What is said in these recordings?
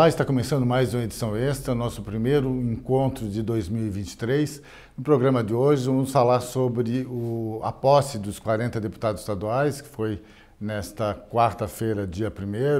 Olá, está começando mais uma edição extra, nosso primeiro encontro de 2023. No programa de hoje, vamos falar sobre o, a posse dos 40 deputados estaduais, que foi nesta quarta-feira, dia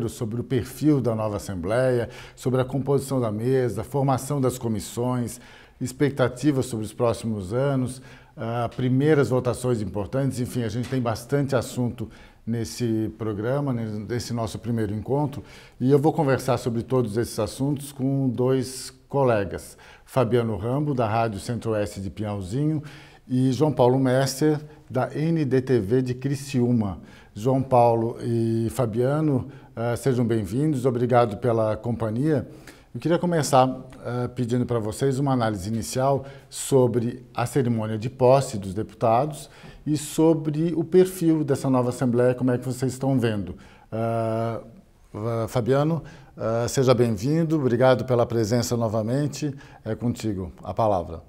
1 sobre o perfil da nova Assembleia, sobre a composição da mesa, formação das comissões, expectativas sobre os próximos anos, uh, primeiras votações importantes, enfim, a gente tem bastante assunto nesse programa, nesse nosso primeiro encontro, e eu vou conversar sobre todos esses assuntos com dois colegas, Fabiano Rambo, da Rádio Centro-Oeste de Pinhalzinho, e João Paulo Mester da NDTV de Criciúma. João Paulo e Fabiano, eh, sejam bem-vindos, obrigado pela companhia. Eu queria começar uh, pedindo para vocês uma análise inicial sobre a cerimônia de posse dos deputados e sobre o perfil dessa nova Assembleia, como é que vocês estão vendo. Uh, Fabiano, uh, seja bem-vindo, obrigado pela presença novamente. É contigo a palavra.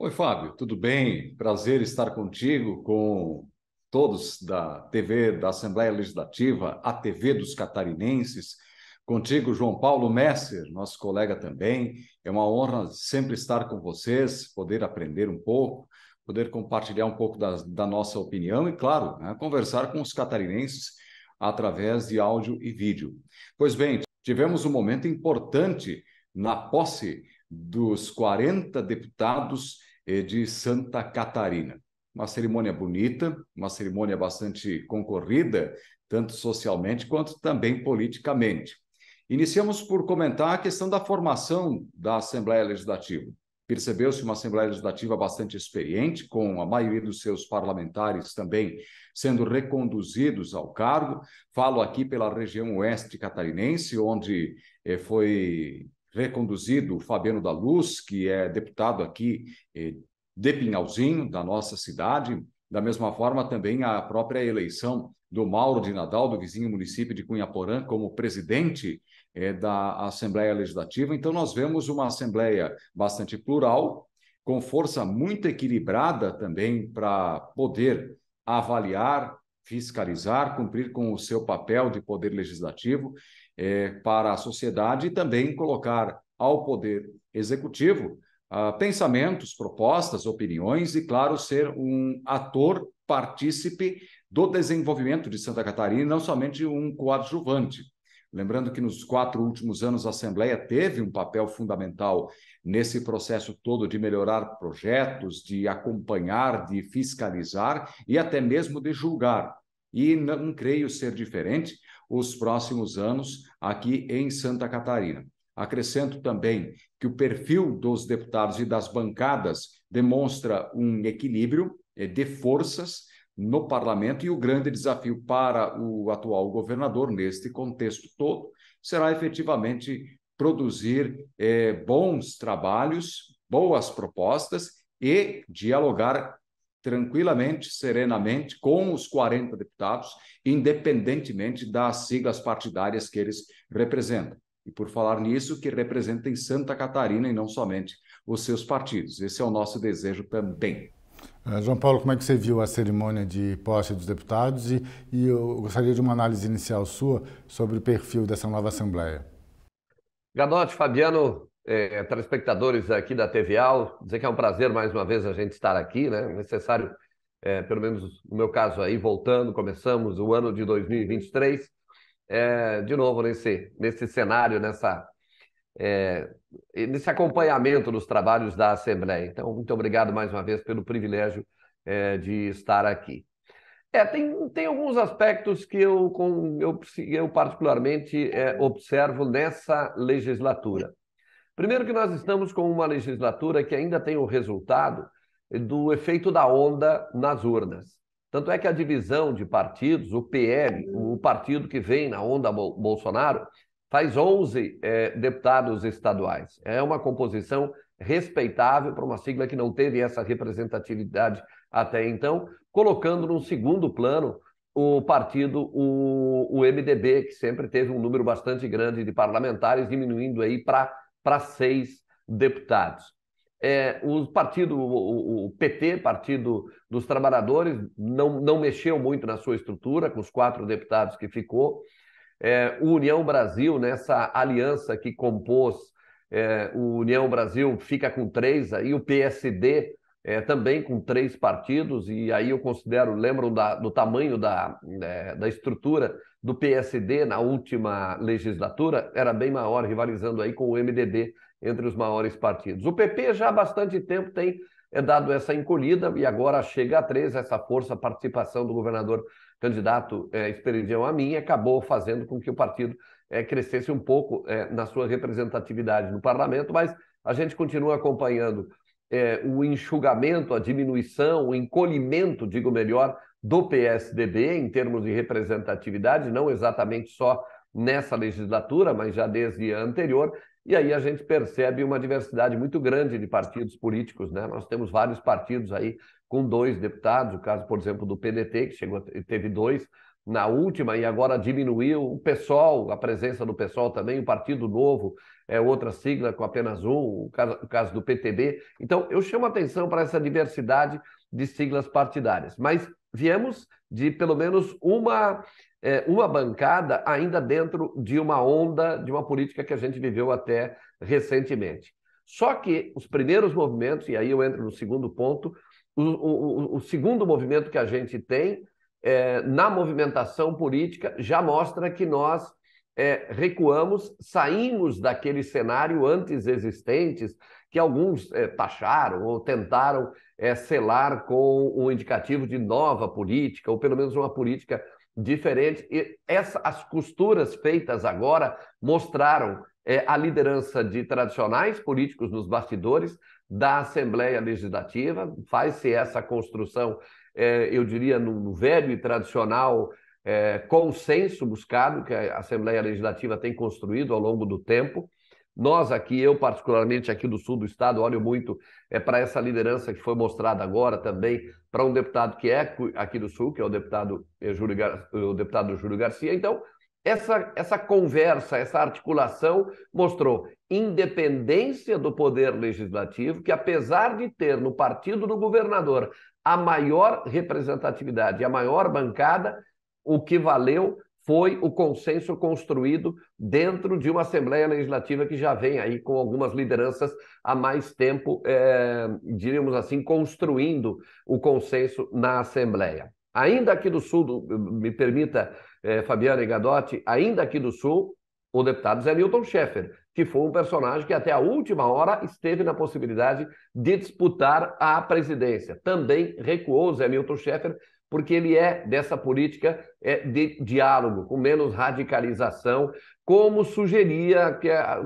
Oi, Fábio, tudo bem? Prazer estar contigo, com todos da TV da Assembleia Legislativa, a TV dos Catarinenses. Contigo, João Paulo Messer, nosso colega também. É uma honra sempre estar com vocês, poder aprender um pouco poder compartilhar um pouco da, da nossa opinião e, claro, né, conversar com os catarinenses através de áudio e vídeo. Pois bem, tivemos um momento importante na posse dos 40 deputados eh, de Santa Catarina. Uma cerimônia bonita, uma cerimônia bastante concorrida, tanto socialmente quanto também politicamente. Iniciamos por comentar a questão da formação da Assembleia Legislativa. Percebeu-se uma Assembleia Legislativa bastante experiente, com a maioria dos seus parlamentares também sendo reconduzidos ao cargo. Falo aqui pela região oeste catarinense, onde eh, foi reconduzido o Fabiano da Luz, que é deputado aqui eh, de Pinhalzinho, da nossa cidade. Da mesma forma, também a própria eleição do Mauro de Nadal, do vizinho município de Cunhaporã, como presidente é, da Assembleia Legislativa. Então, nós vemos uma Assembleia bastante plural, com força muito equilibrada também para poder avaliar, fiscalizar, cumprir com o seu papel de poder legislativo é, para a sociedade e também colocar ao poder executivo ah, pensamentos, propostas, opiniões e, claro, ser um ator partícipe do desenvolvimento de Santa Catarina, não somente um coadjuvante. Lembrando que nos quatro últimos anos a Assembleia teve um papel fundamental nesse processo todo de melhorar projetos, de acompanhar, de fiscalizar e até mesmo de julgar. E não creio ser diferente os próximos anos aqui em Santa Catarina. Acrescento também que o perfil dos deputados e das bancadas demonstra um equilíbrio eh, de forças no parlamento e o grande desafio para o atual governador, neste contexto todo, será efetivamente produzir eh, bons trabalhos, boas propostas e dialogar tranquilamente, serenamente, com os 40 deputados, independentemente das siglas partidárias que eles representam. E por falar nisso, que representem Santa Catarina e não somente os seus partidos. Esse é o nosso desejo também. Eh, João Paulo, como é que você viu a cerimônia de posse dos deputados e, e eu gostaria de uma análise inicial sua sobre o perfil dessa nova Assembleia. Gadotti, Fabiano, é, telespectadores aqui da TVAL, dizer que é um prazer mais uma vez a gente estar aqui, né? Necessário, é, pelo menos no meu caso aí, voltando, começamos o ano de 2023, é, de novo nesse, nesse cenário, nessa é, nesse acompanhamento dos trabalhos da Assembleia. Então, muito obrigado mais uma vez pelo privilégio é, de estar aqui. É, tem, tem alguns aspectos que eu, com, eu, eu particularmente é, observo nessa legislatura. Primeiro, que nós estamos com uma legislatura que ainda tem o resultado do efeito da onda nas urnas. Tanto é que a divisão de partidos, o PL, o partido que vem na onda Bolsonaro, faz 11 é, eh, deputados estaduais. É uma composição respeitável para uma sigla que não teve essa representatividade até então, colocando no segundo plano o partido, o, o MDB, que sempre teve um número bastante grande de parlamentares, diminuindo aí para seis deputados. É, o partido, o, o, PT, Partido dos Trabalhadores, não, não mexeu muito na sua estrutura, com os quatro deputados que ficou, é, o União Brasil, nessa aliança que compôs é, o União Brasil, fica com três, aí o PSD é, também com três partidos, e aí eu considero, lembram da, do tamanho da, né, da estrutura do PSD na última legislatura, era bem maior, rivalizando aí com o MDB entre os maiores partidos. O PP já há bastante tempo tem é, dado essa encolhida e agora chega a três essa força, participação do governador candidato é, eh, esperandião a mim, acabou fazendo com que o partido é, crescesse um pouco é, na sua representatividade no parlamento, mas a gente continua acompanhando é, o enxugamento, a diminuição, o encolhimento, digo melhor, do PSDB em termos de representatividade, não exatamente só nessa legislatura, mas já desde a anterior. E aí a gente percebe uma diversidade muito grande de partidos políticos, né? Nós temos vários partidos aí com dois deputados, o caso, por exemplo, do PDT, que chegou, teve dois na última e agora diminuiu o PSOL, a presença do PSOL também, o Partido Novo é outra sigla com apenas um, o caso, o caso do PTB. Então, eu chamo atenção para essa diversidade de siglas partidárias, mas viemos de pelo menos uma, é, uma bancada ainda dentro de uma onda de uma política que a gente viveu até recentemente. Só que os primeiros movimentos, e aí eu entro no segundo ponto, o, o, o segundo movimento que a gente tem é, na movimentação política já mostra que nós é, recuamos, saímos daquele cenário antes existentes que alguns é, taxaram ou tentaram é, selar com o um indicativo de nova política, ou pelo menos uma política diferente. E essa, as costuras feitas agora mostraram é, a liderança de tradicionais políticos nos bastidores da Assembleia Legislativa, faz-se essa construção, é, eu diria, no, no, velho e tradicional é, consenso buscado que a Assembleia Legislativa tem construído ao longo do tempo. Nós aqui, eu particularmente aqui do sul do estado, olho muito é, para essa liderança que foi mostrada agora também para um deputado que é aqui do sul, que é o deputado, é, Júlio, Gar... o deputado Júlio Garcia. Então, essa, essa conversa, essa articulação mostrou independência do poder legislativo, que apesar de ter no partido do governador a maior representatividade, a maior bancada, o que valeu foi o consenso construído dentro de uma Assembleia Legislativa que já vem aí com algumas lideranças há mais tempo, é, diríamos assim, construindo o consenso na Assembleia. Ainda aqui do Sul, me permita eh, Fabiana Gadotti, ainda aqui do Sul, o deputado Zé Milton Schaeffer, que foi um personagem que até a última hora esteve na possibilidade de disputar a presidência. Também recuou Zé Milton Schaeffer, porque ele é dessa política é de diálogo, com menos radicalização, como sugeria,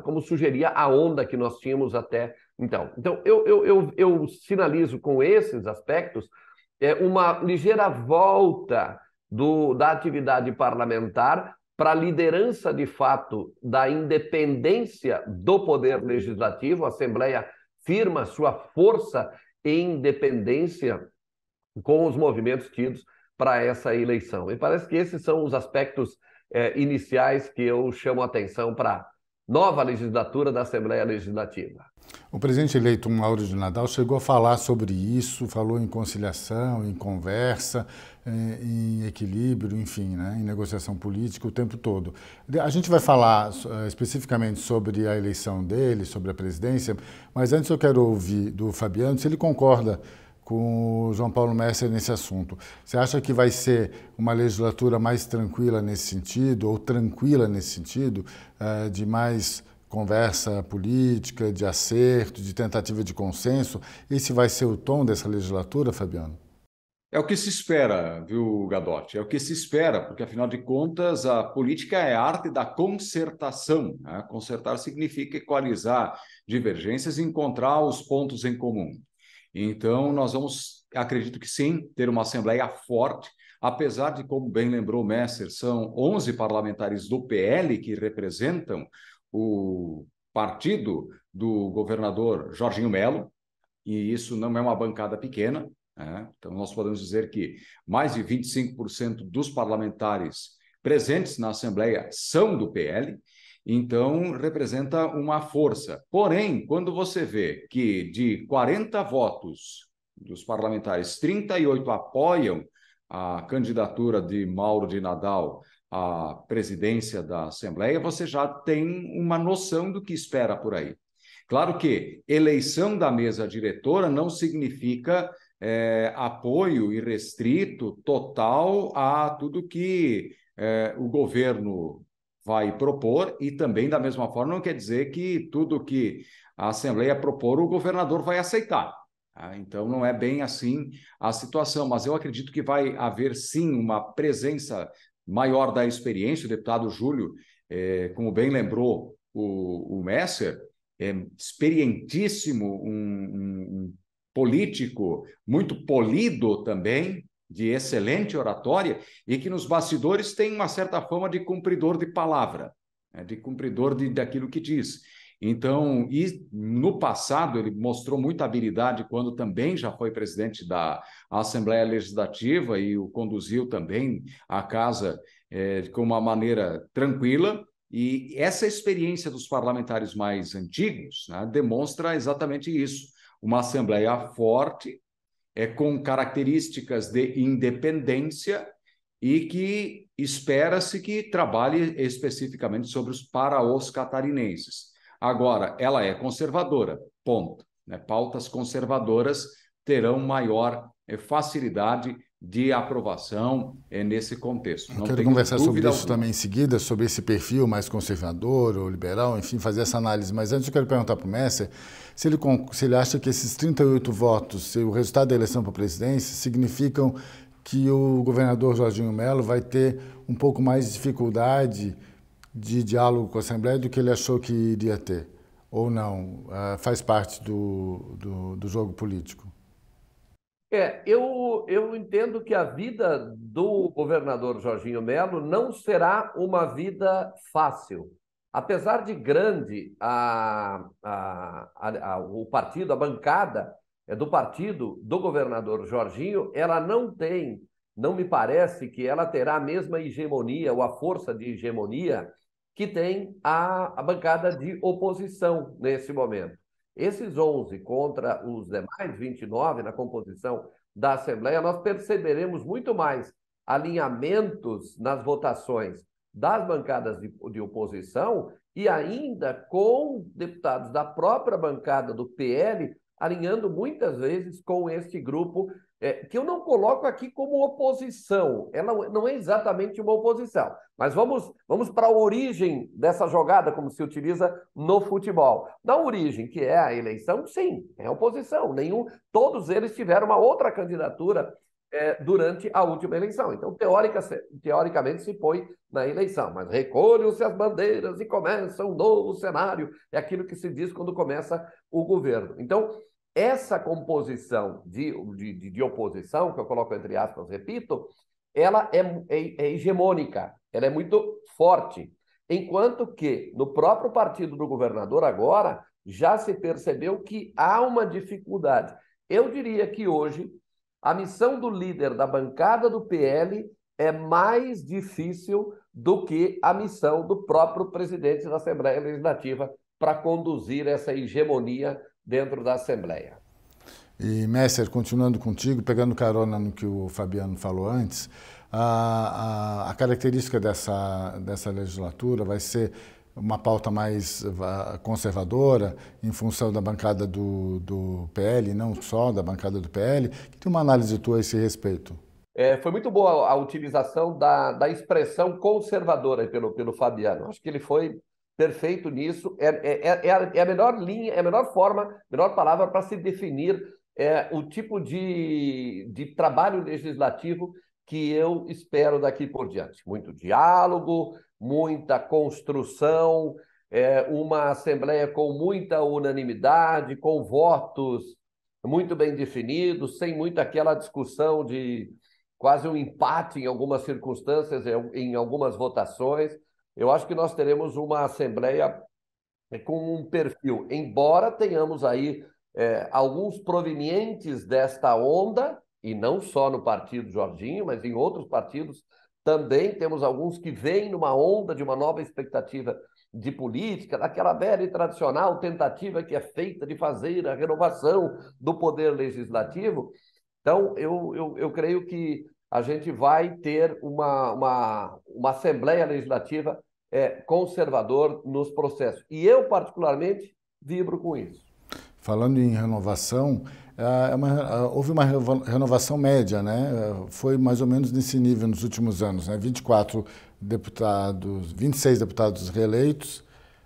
como sugeria a onda que nós tínhamos até então. Então, eu, eu, eu, eu sinalizo com esses aspectos é, uma ligeira volta do, da atividade parlamentar para a liderança, de fato, da independência do poder legislativo. A Assembleia firma sua força e independência com os movimentos tidos para essa eleição. E parece que esses são os aspectos é, iniciais que eu chamo a atenção para a nova legislatura da Assembleia Legislativa. O presidente eleito Mauro de Nadal chegou a falar sobre isso, falou em conciliação, em conversa, eh, em equilíbrio, enfim, né, em negociação política o tempo todo. A gente vai falar eh, especificamente sobre a eleição dele, sobre a presidência, mas antes eu quero ouvir do Fabiano se ele concorda com o João Paulo Messer nesse assunto. Você acha que vai ser uma legislatura mais tranquila nesse sentido, ou tranquila nesse sentido, eh, de mais conversa política, de acerto, de tentativa de consenso. Esse vai ser o tom dessa legislatura, Fabiano? É o que se espera, viu, Gadotti? É o que se espera, porque afinal de contas a política é a arte da concertação. Né? Concertar significa equalizar divergências e encontrar os pontos em comum. Então, nós vamos, acredito que sim, ter uma Assembleia forte, apesar de, como bem lembrou o Messer, são 11 parlamentares do PL que representam o partido do governador Jorginho Melo, e isso não é uma bancada pequena. Né? Então, nós podemos dizer que mais de 25% dos parlamentares presentes na Assembleia são do PL, então representa uma força. Porém, quando você vê que de 40 votos dos parlamentares, 38 apoiam a candidatura de Mauro de Nadal a presidência da Assembleia, você já tem uma noção do que espera por aí. Claro que eleição da mesa diretora não significa é, apoio irrestrito, total a tudo que é, o governo vai propor, e também, da mesma forma, não quer dizer que tudo que a Assembleia propor, o governador vai aceitar. Tá? Então, não é bem assim a situação, mas eu acredito que vai haver sim uma presença maior da experiência, o deputado Júlio, é, como bem lembrou o, o Messer, é experientíssimo, um, um político muito polido também, de excelente oratória, e que nos bastidores tem uma certa fama de cumpridor de palavra, né, de cumpridor de, daquilo que diz. Então, e no passado ele mostrou muita habilidade quando também já foi presidente da Assembleia Legislativa e o conduziu também a casa é, com uma maneira tranquila. E essa experiência dos parlamentares mais antigos né, demonstra exatamente isso: uma Assembleia forte, é, com características de independência e que espera-se que trabalhe especificamente sobre os para os catarinenses. Agora, ela é conservadora, ponto. Né? Pautas conservadoras terão maior é, facilidade de aprovação é, nesse contexto. Não Eu quero conversar sobre isso alguma. também em seguida, sobre esse perfil mais conservador ou liberal, enfim, fazer essa análise. Mas antes eu quero perguntar para o Messer se ele, se ele acha que esses 38 votos, se o resultado da eleição para a presidência, significam que o governador Jorginho Melo vai ter um pouco mais de dificuldade de diálogo com a Assembleia do que ele achou que iria ter, ou não? É, faz parte do, do, do jogo político? É, eu, eu entendo que a vida do governador Jorginho Melo não será uma vida fácil. Apesar de grande a, a, a, o partido, a bancada é, do partido do governador Jorginho, ela não tem, não me parece que ela terá a mesma hegemonia ou a força de hegemonia que tem a, a bancada de oposição nesse momento. Esses 11 contra os demais 29 na composição da Assembleia, nós perceberemos muito mais alinhamentos nas votações das bancadas de, de, oposição e ainda com deputados da própria bancada do PL alinhando muitas vezes com este grupo é, que eu não coloco aqui como oposição. Ela não é exatamente uma oposição. Mas vamos, vamos para a origem dessa jogada, como se utiliza no futebol. Na origem, que é a eleição, sim, é oposição. Nenhum, todos eles tiveram uma outra candidatura é, durante a última eleição. Então, teórica, teoricamente, se põe na eleição. Mas recolham-se as bandeiras e começa um novo cenário. É aquilo que se diz quando começa o governo. Então, essa composição de, de, de, oposição, que eu coloco entre aspas, repito, ela é, é, é hegemônica, ela é muito forte. Enquanto que no próprio partido do governador, agora, já se percebeu que há uma dificuldade. Eu diria que hoje a missão do líder da bancada do PL é mais difícil do que a missão do próprio presidente da Assembleia Legislativa para conduzir essa hegemonia dentro da Assembleia. E, Messer, continuando contigo, pegando carona no que o Fabiano falou antes, a, a, a característica dessa, dessa legislatura vai ser uma pauta mais conservadora, em função da bancada do, do PL, não só da bancada do PL. Que tem uma análise tua a esse respeito? É, foi muito boa a utilização da, da expressão conservadora pelo, pelo Fabiano. Acho que ele foi perfeito nisso. É, é, é, é, é, a, melhor linha, é a melhor forma, a melhor palavra para se definir é, o tipo de, de trabalho legislativo que eu espero daqui por diante. Muito diálogo, muita construção, é, uma Assembleia com muita unanimidade, com votos muito bem definidos, sem muito aquela discussão de quase um empate em algumas circunstâncias, em algumas votações. Eu acho que nós teremos uma Assembleia é, com um perfil, embora tenhamos aí é, alguns provenientes desta onda, e não só no partido Jorginho, mas em outros partidos também temos alguns que vêm numa onda de uma nova expectativa de política, daquela velha e tradicional tentativa que é feita de fazer a renovação do poder legislativo. Então, eu, eu, eu creio que a gente vai ter uma, uma, uma Assembleia Legislativa é, conservador nos processos. E eu, particularmente, vibro com isso. Falando em renovação, é, é uma, é, houve uma renovação média, né? Foi mais ou menos nesse nível nos últimos anos, né? 24 deputados, 26 deputados reeleitos,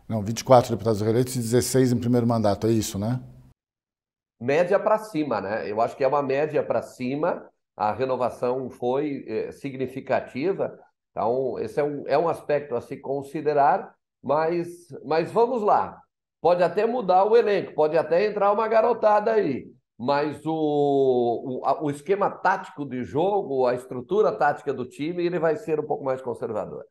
não, 24 deputados reeleitos e 16 em primeiro mandato, é isso, né? Média para cima, né? Eu acho que é uma média para cima a renovação foi é, significativa. Então, esse é um, é um aspecto a se considerar, mas, mas vamos lá. Pode até mudar o elenco, pode até entrar uma garotada aí, mas o, o, o esquema tático de jogo, a estrutura tática do time, ele vai ser um pouco mais conservador.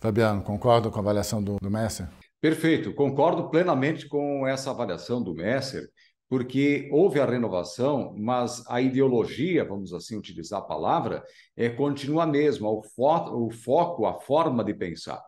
Fabiano, concordo com a avaliação do, do Messer? Perfeito, concordo plenamente com essa avaliação do Messer porque houve a renovação, mas a ideologia, vamos assim utilizar a palavra, é, continua a mesma, o, fo o foco, a forma de pensar.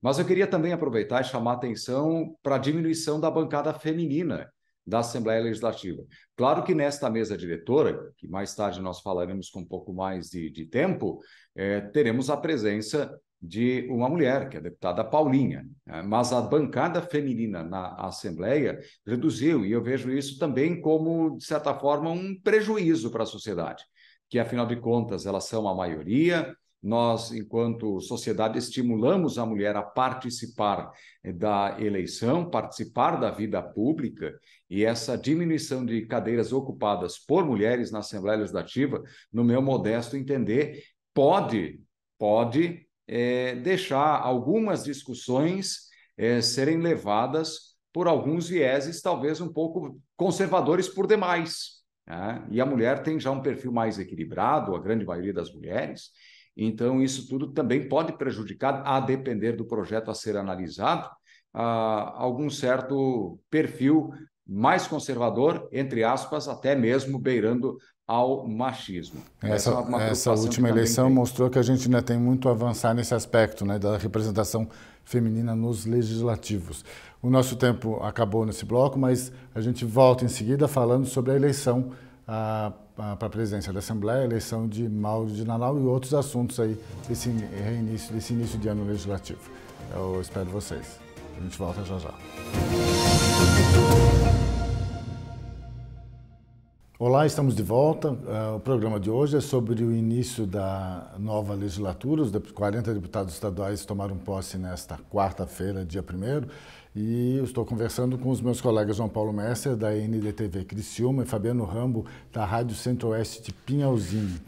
Mas eu queria também aproveitar e chamar atenção para a diminuição da bancada feminina da Assembleia Legislativa. Claro que nesta mesa diretora, que mais tarde nós falaremos com um pouco mais de, de tempo, é, teremos a presença de uma mulher, que é a deputada Paulinha, né? mas a bancada feminina na Assembleia reduziu, e eu vejo isso também como, de certa forma, um prejuízo para a sociedade, que afinal de contas elas são a maioria. Nós, enquanto sociedade, estimulamos a mulher a participar eh, da eleição, participar da vida pública, e essa diminuição de cadeiras ocupadas por mulheres na Assembleia Legislativa, no meu modesto entender, pode, pode é, deixar algumas discussões é, serem levadas por alguns vieses, talvez um pouco conservadores por demais. Né? E a mulher tem já um perfil mais equilibrado, a grande maioria das mulheres, então isso tudo também pode prejudicar, a depender do projeto a ser analisado, a, algum certo perfil mais conservador, entre aspas, até mesmo beirando ao machismo. Essa, essa, é essa última eleição tem. mostrou que a gente ainda tem muito a avançar nesse aspecto né, da representação feminina nos legislativos. O nosso tempo acabou nesse bloco, mas a gente volta em seguida falando sobre a eleição para a, presidência da Assembleia, a eleição de Mauro de Nanau e outros assuntos aí desse reinício, desse início de ano legislativo. Eu espero vocês. A gente volta já já. Olá, estamos de volta. É, o programa de hoje é sobre o início da nova legislatura. Os 40 deputados estaduais tomaram posse nesta quarta-feira, dia 1 e estou conversando com os meus colegas João Paulo Messer, da NDTV Criciúma, e Fabiano Rambo, da Rádio Centro-Oeste de Pinhalzinho.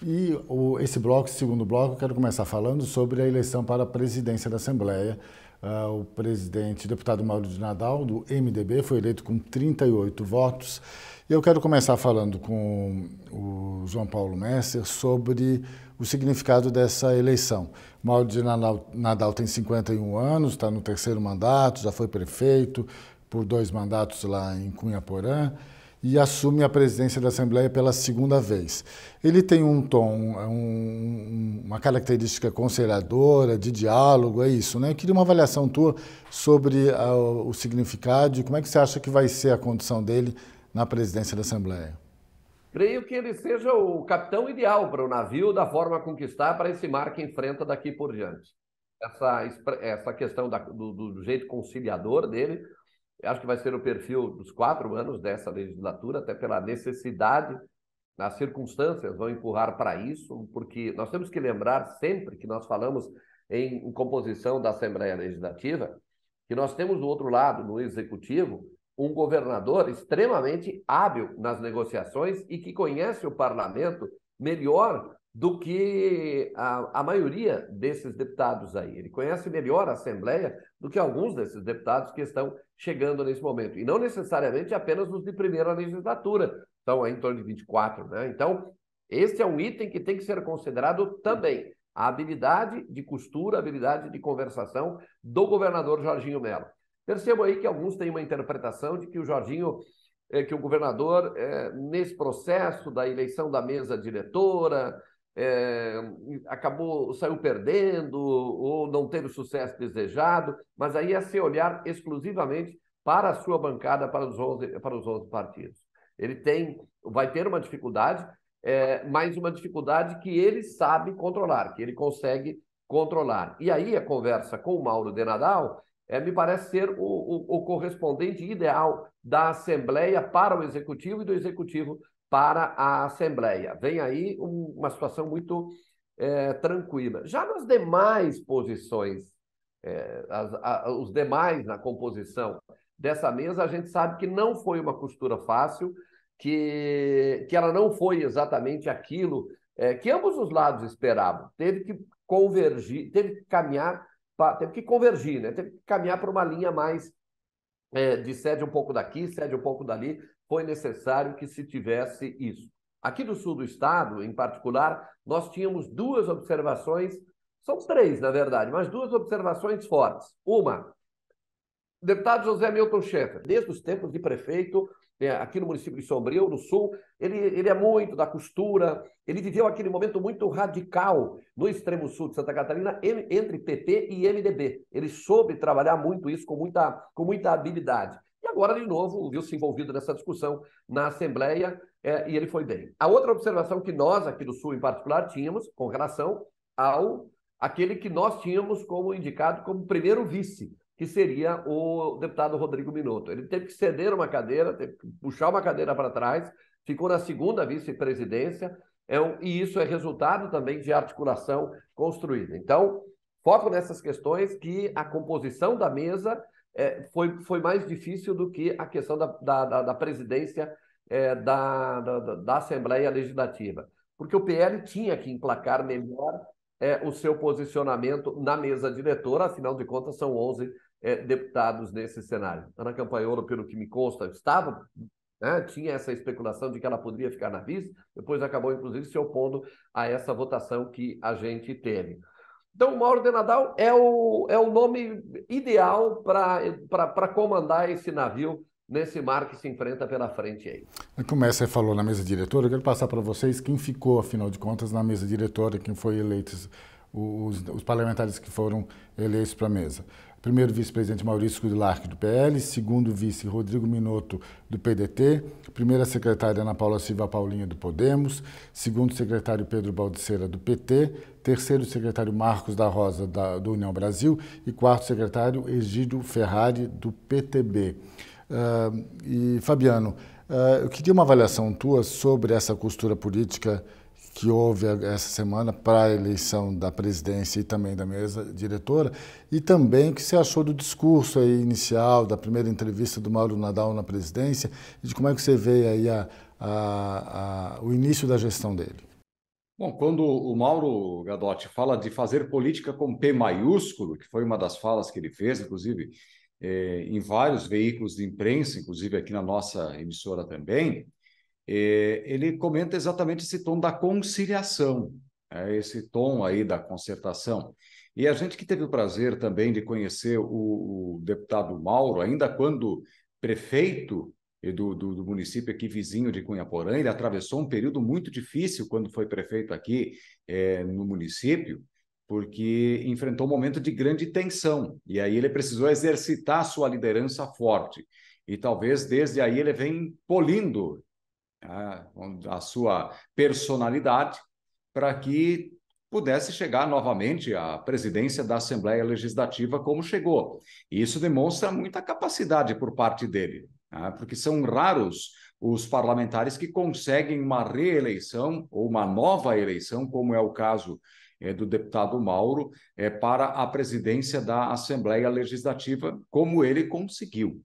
E o, esse bloco, segundo bloco, eu quero começar falando sobre a eleição para a presidência da Assembleia. É, o presidente, deputado Mauro de Nadal, do MDB, foi eleito com 38 votos eu quero começar falando com o João Paulo Messer sobre o significado dessa eleição. Mauro de Nadal tem 51 anos, está no terceiro mandato, já foi prefeito por dois mandatos lá em Cunha Porã e assume a presidência da Assembleia pela segunda vez. Ele tem um tom, um, uma característica conselhadora, de diálogo, é isso, né? Eu queria uma avaliação tua sobre a, ah, o significado e como é que você acha que vai ser a condição dele na presidência da Assembleia? Creio que ele seja o capitão ideal para o navio, da forma a conquistar para esse mar que enfrenta daqui por diante. Essa, essa questão da, do, do jeito conciliador dele, acho que vai ser o perfil dos quatro anos dessa legislatura, até pela necessidade as circunstâncias vão empurrar para isso, porque nós temos que lembrar sempre que nós falamos em composição da Assembleia Legislativa, que nós temos do outro lado, no Executivo, um governador extremamente hábil nas negociações e que conhece o parlamento melhor do que a, a, maioria desses deputados aí. Ele conhece melhor a Assembleia do que alguns desses deputados que estão chegando nesse momento. E não necessariamente apenas os de primeira legislatura, estão aí em torno de 24. Né? Então, esse é um item que tem que ser considerado também. A habilidade de costura, a habilidade de conversação do governador Jorginho Mello. Percebo aí que alguns têm uma interpretação de que o Jorginho, é, que o governador, é, nesse processo da eleição da mesa diretora, é, acabou, saiu perdendo ou não teve o sucesso desejado, mas aí é se olhar exclusivamente para a sua bancada, para os 11, para os 11 partidos. Ele tem, vai ter uma dificuldade, é, mas uma dificuldade que ele sabe controlar, que ele consegue controlar. E aí a conversa com o Mauro de Nadal é, me parece ser o, o, o, correspondente ideal da Assembleia para o Executivo e do Executivo para a Assembleia. Vem aí um, uma situação muito é, tranquila. Já nas demais posições, é, as, a, os demais na composição dessa mesa, a gente sabe que não foi uma costura fácil, que, que ela não foi exatamente aquilo é, que ambos os lados esperavam. Teve que convergir, teve que caminhar teve que convergir, né? teve que caminhar para uma linha mais é, de sede um pouco daqui, sede um pouco dali. Foi necessário que se tivesse isso. Aqui do sul do estado, em particular, nós tínhamos duas observações, são três, na verdade, mas duas observações fortes. Uma, Deputado José Milton Schaefer, desde os tempos de prefeito, é, aqui no município de Sombrio, no sul, ele, ele é muito da costura, ele viveu aquele momento muito radical no extremo sul de Santa Catarina, entre PT e MDB. Ele soube trabalhar muito isso com muita, com muita habilidade. E agora, de novo, viu-se envolvido nessa discussão na Assembleia é, e ele foi bem. A outra observação que nós, aqui do sul em particular, tínhamos com relação ao aquele que nós tínhamos como indicado como primeiro vice que seria o deputado Rodrigo Minotto. Ele teve que ceder uma cadeira, teve que puxar uma cadeira para trás, ficou na segunda vice-presidência, é um, e isso é resultado também de articulação construída. Então, foco nessas questões que a composição da mesa é, foi, foi mais difícil do que a questão da, da, da, da presidência é, da, da, da Assembleia Legislativa, porque o PL tinha que emplacar melhor é, o seu posicionamento na mesa diretora, afinal de contas, são 11 é, deputados nesse cenário. Ana Campanholo, pelo que me consta, estava, né, tinha essa especulação de que ela poderia ficar na vice, depois acabou, inclusive, se opondo a essa votação que a gente teve. Então, Mauro de Nadal é o, é o nome ideal para comandar esse navio nesse mar que se enfrenta pela frente aí. Como você falou na mesa diretora, eu quero passar para vocês quem ficou, afinal de contas, na mesa diretora, quem foi eleitos, os, os parlamentares que foram eleitos para a mesa primeiro vice-presidente Maurício Curilarc, do PL, segundo vice Rodrigo Minotto, do PDT, primeira secretária Ana Paula Silva Paulinha, do Podemos, segundo secretário Pedro Baldiceira, do PT, terceiro secretário Marcos da Rosa, da, do União Brasil, e quarto secretário Egídio Ferrari, do PTB. Uh, e, Fabiano, uh, eu queria uma avaliação tua sobre essa costura política que houve essa semana para a eleição da presidência e também da mesa diretora, e também o que você achou do discurso aí inicial, da primeira entrevista do Mauro Nadal na presidência, e de como é que você vê aí a, a, a, o início da gestão dele. Bom, quando o Mauro Gadotti fala de fazer política com P maiúsculo, que foi uma das falas que ele fez, inclusive é, em vários veículos de imprensa, inclusive aqui na nossa emissora também, eh, ele comenta exatamente esse tom da conciliação, né, esse tom aí da concertação. E a gente que teve o prazer também de conhecer o, o deputado Mauro, ainda quando prefeito do, do, do, município aqui vizinho de Cunha Porã, ele atravessou um período muito difícil quando foi prefeito aqui é, no município, porque enfrentou um momento de grande tensão. E aí ele precisou exercitar sua liderança forte. E talvez desde aí ele vem polindo né, a sua personalidade, para que pudesse chegar novamente à presidência da Assembleia Legislativa como chegou. E isso demonstra muita capacidade por parte dele, né, porque são raros os parlamentares que conseguem uma reeleição ou uma nova eleição, como é o caso eh, do deputado Mauro, eh, para a presidência da Assembleia Legislativa, como ele conseguiu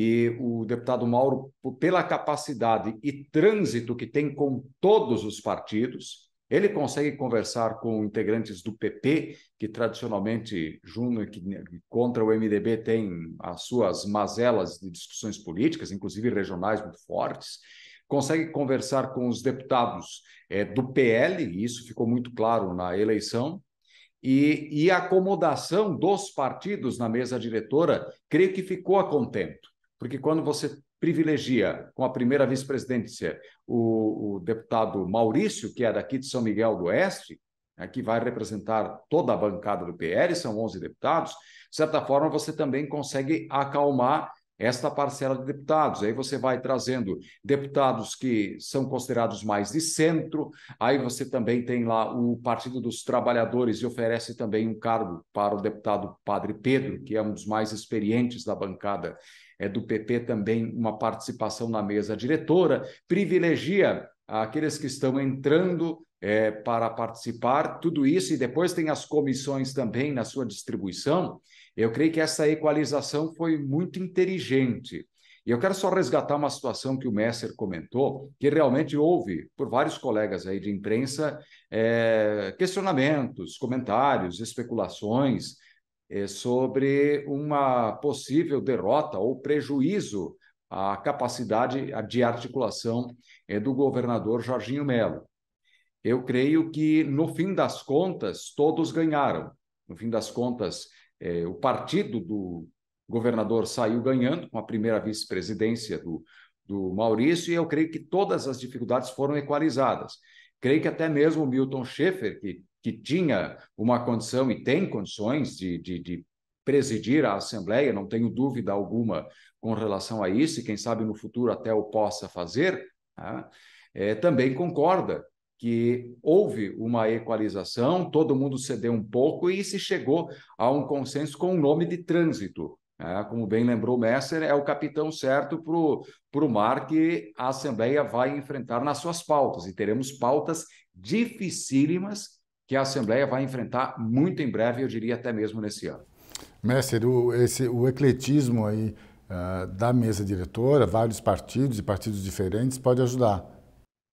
e o deputado Mauro, pela capacidade e trânsito que tem com todos os partidos, ele consegue conversar com integrantes do PP, que tradicionalmente, junto e contra o MDB, tem as suas mazelas de discussões políticas, inclusive regionais muito fortes, consegue conversar com os deputados é, do PL, e isso ficou muito claro na eleição, e, e a acomodação dos partidos na mesa diretora, creio que ficou a contento. Porque quando você privilegia com a primeira vice-presidência o, o, deputado Maurício, que é daqui de São Miguel do Oeste, né, que vai representar toda a bancada do PL, são 11 deputados, de certa forma você também consegue acalmar esta parcela de deputados. Aí você vai trazendo deputados que são considerados mais de centro, aí você também tem lá o Partido dos Trabalhadores e oferece também um cargo para o deputado Padre Pedro, que é um dos mais experientes da bancada é, do PP também uma participação na mesa diretora, privilegia aqueles que estão entrando é, para participar, tudo isso, e depois tem as comissões também na sua distribuição. Eu creio que essa equalização foi muito inteligente. E eu quero só resgatar uma situação que o Messer comentou, que realmente houve, por vários colegas aí de imprensa, é, questionamentos, comentários, especulações é, sobre uma possível derrota ou prejuízo à capacidade de articulação é, do governador Jorginho Melo. Eu creio que, no fim das contas, todos ganharam. No fim das contas, é, o partido do governador saiu ganhando com a primeira vice-presidência do, do Maurício, e eu creio que todas as dificuldades foram equalizadas. Creio que até mesmo o Milton Schaefer, que que tinha uma condição e tem condições de, de, de presidir a Assembleia, não tenho dúvida alguma com relação a isso, e quem sabe no futuro até o possa fazer, tá? é, também concorda que houve uma equalização, todo mundo cedeu um pouco e se chegou a um consenso com o nome de trânsito. Né? Como bem lembrou Messer, é o capitão certo para o mar que a Assembleia vai enfrentar nas suas pautas, e teremos pautas dificílimas que a Assembleia vai enfrentar muito em breve, eu diria até mesmo nesse ano. Mestre, o, esse, o ecletismo aí uh, da mesa diretora, vários partidos e partidos diferentes, pode ajudar.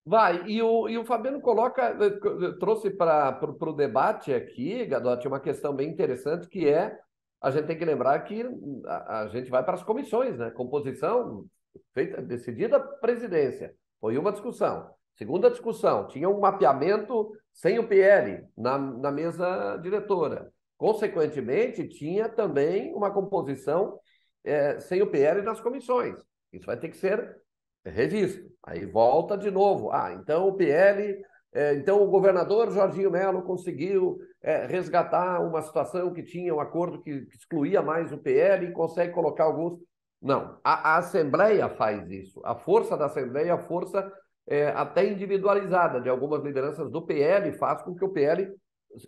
Vai, e o, e o Fabiano coloca, eh, eh, trouxe para o debate aqui, Gadotti, uma questão bem interessante que é a gente tem que lembrar que hum, a, a gente vai para as comissões, né? Composição feita, decidida presidência. Foi uma discussão. Segunda discussão, tinha um mapeamento sem o PL na, na mesa diretora. Consequentemente, tinha também uma composição é, sem o PL nas comissões. Isso vai ter que ser revisto. Aí volta de novo. Ah, então o PL, é, então o governador Jorginho Melo conseguiu é, resgatar uma situação que tinha um acordo que, que, excluía mais o PL e consegue colocar alguns. Não, a, a Assembleia faz isso. A força da Assembleia é a força é, até individualizada de algumas lideranças do PL faz com que o PL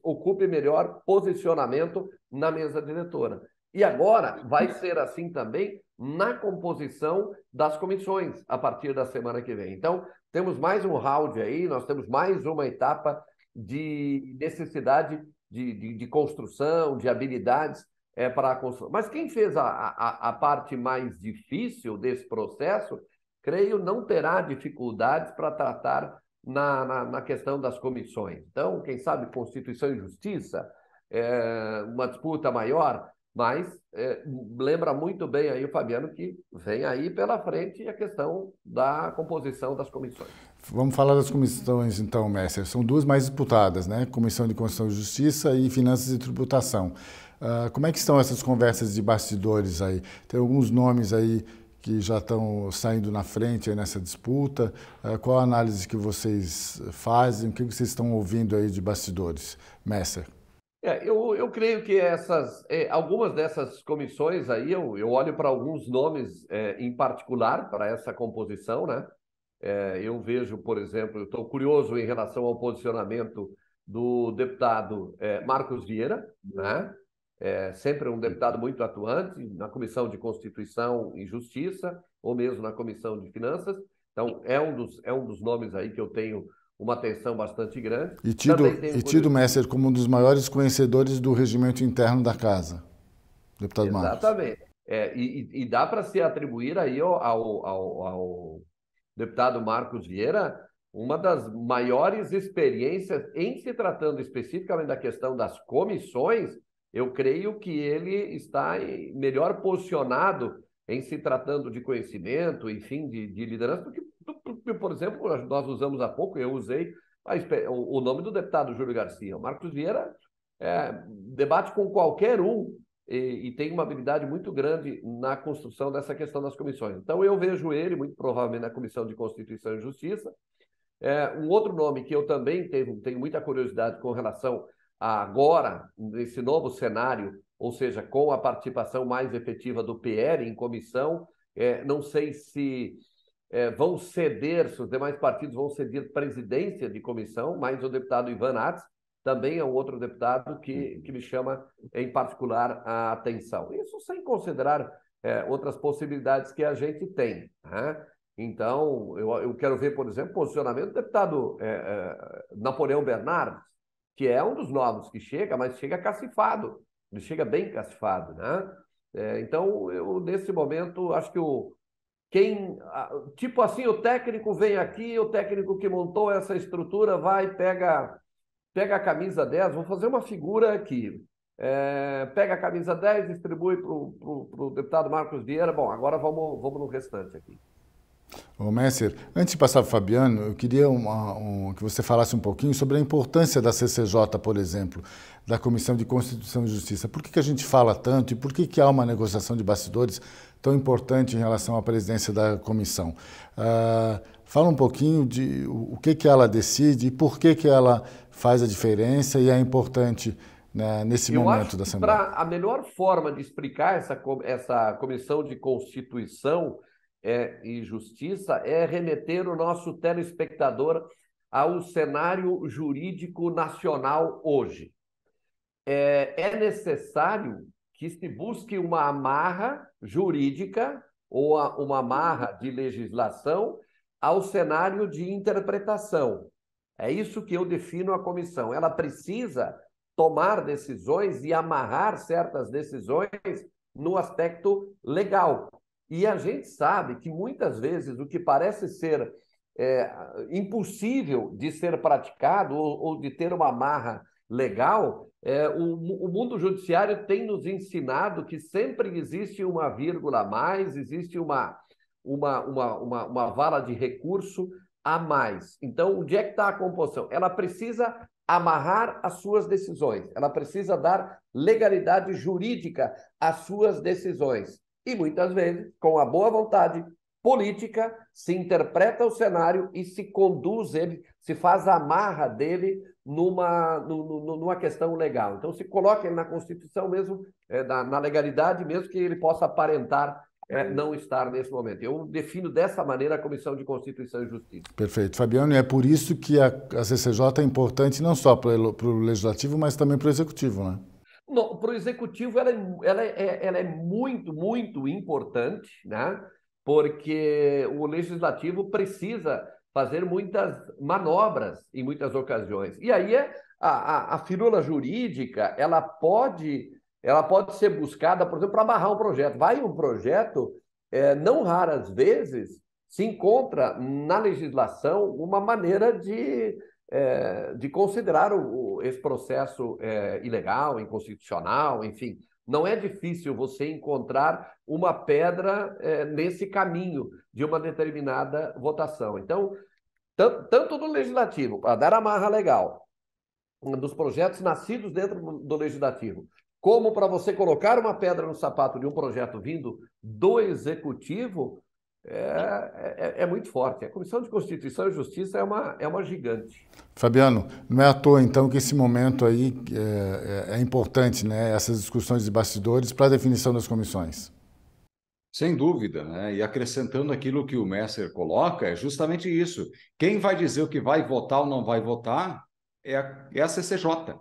ocupe melhor posicionamento na mesa diretora. E agora vai ser assim também na composição das comissões a partir da semana que vem. Então, temos mais um round aí, nós temos mais uma etapa de necessidade de, de, de construção, de habilidades é, para a construção. Mas quem fez a, a, a parte mais difícil desse processo creio não terá dificuldades para tratar na, na, na, questão das comissões. Então, quem sabe Constituição e Justiça, é, uma disputa maior, mas é, lembra muito bem aí o Fabiano que vem aí pela frente a questão da composição das comissões. Vamos falar das comissões então, Mestre. São duas mais disputadas, né? Comissão de Constituição e Justiça e Finanças e Tributação. Uh, como é que estão essas conversas de bastidores aí? Tem alguns nomes aí que já estão saindo na frente nessa disputa. É, qual a análise que vocês fazem? O que vocês estão ouvindo aí de bastidores, Messer? É, eu, eu creio que essas, é, algumas dessas comissões aí, eu, eu olho para alguns nomes é, em particular para essa composição, né? É, eu vejo, por exemplo, estou curioso em relação ao posicionamento do deputado é, Marcos Vieira, né? é, sempre um deputado uhum. muito atuante na Comissão de Constituição e Justiça, ou mesmo na Comissão de Finanças. Então, é um dos, é um dos nomes aí que eu tenho uma atenção bastante grande. E tido, e tido Messer, como um dos maiores conhecedores do regimento interno da Casa, deputado Exatamente. Marcos. Exatamente. É, e, e, dá para se atribuir aí ao, ao, ao, ao deputado Marcos Vieira uma das maiores experiências em se tratando especificamente da questão das comissões eu creio que ele está melhor posicionado em se tratando de conhecimento, enfim, de, de liderança, do que, por exemplo, nós usamos há pouco, eu usei a, o nome do deputado Júlio Garcia. O Marcos Vieira é, debate com qualquer um e, e, tem uma habilidade muito grande na construção dessa questão das comissões. Então, eu vejo ele, muito provavelmente, na Comissão de Constituição e Justiça. É, um outro nome que eu também tenho, tenho muita curiosidade com relação agora, nesse novo cenário, ou seja, com a participação mais efetiva do PL em comissão, é, não sei se é, vão ceder, se os demais partidos vão ceder presidência de comissão, mas o deputado Ivan Atz também é um outro deputado que, uhum. que me chama em particular a atenção. Isso sem considerar é, outras possibilidades que a gente tem. Né? Então, eu, eu quero ver, por exemplo, o posicionamento do deputado é, é, Napoleão Bernardes, que é um dos novos que chega, mas chega cacifado, ele chega bem cacifado, né? É, então, eu, nesse momento, acho que o quem tipo assim o técnico vem aqui, o técnico que montou essa estrutura vai pega pega a camisa 10, vou fazer uma figura aqui. É, pega a camisa 10, distribui para o deputado Marcos Vieira. Bom, agora vamos, vamos no restante aqui. Ô, Messer, antes de passar para o Fabiano, eu queria uma, um, que você falasse um pouquinho sobre a importância da CCJ, por exemplo, da Comissão de Constituição e Justiça. Por que, que a gente fala tanto e por que, que há uma negociação de bastidores tão importante em relação à presidência da comissão? Uh, fala um pouquinho de o que, que ela decide e por que, que ela faz a diferença e é importante né, nesse eu momento da Assembleia. a melhor forma de explicar essa, essa Comissão de Constituição é, e Justiça é remeter o nosso telespectador ao cenário jurídico nacional hoje. É, é necessário que se busque uma amarra jurídica ou a, uma amarra de legislação ao cenário de interpretação. É isso que eu defino a comissão. Ela precisa tomar decisões e amarrar certas decisões no aspecto legal, e a gente sabe que muitas vezes o que parece ser é, impossível de ser praticado ou, ou, de ter uma marra legal, é, o, o, mundo judiciário tem nos ensinado que sempre existe uma vírgula a mais, existe uma, uma, uma, uma, uma de recurso a mais. Então, onde é que está a composição? Ela precisa amarrar as suas decisões, ela precisa dar legalidade jurídica às suas decisões. E muitas vezes, com a boa vontade política, se interpreta o cenário e se conduz ele, se faz a amarra dele numa, numa questão legal. Então, se coloca ele na Constituição mesmo, é, na legalidade mesmo, que ele possa aparentar é, não estar nesse momento. Eu defino dessa maneira a Comissão de Constituição e Justiça. Perfeito. Fabiano, é por isso que a, a CCJ é importante não só para o Legislativo, mas também para o Executivo, né? Não, para o executivo ela, é ela, é, é, ela é muito, muito importante, né? porque o legislativo precisa fazer muitas manobras em muitas ocasiões. E aí a, a, a firula jurídica ela pode, ela pode ser buscada, por exemplo, para amarrar um projeto. Vai um projeto, é, não raras vezes, se encontra na legislação uma maneira de, é, de considerar o, esse processo é, ilegal, inconstitucional, enfim. Não é difícil você encontrar uma pedra é, nesse caminho de uma determinada votação. Então, tanto do legislativo, para dar a marra legal, dos projetos nascidos dentro do legislativo, como para você colocar uma pedra no sapato de um projeto vindo do executivo, é, né? é, é, é, muito forte. A Comissão de Constituição e Justiça é uma, é uma gigante. Fabiano, não é à toa, então, que esse momento aí é, é, é importante, né? essas discussões de bastidores para a definição das comissões. Sem dúvida, né? e acrescentando aquilo que o Messer coloca, é justamente isso. Quem vai dizer o que vai votar ou não vai votar é a, é a CCJ.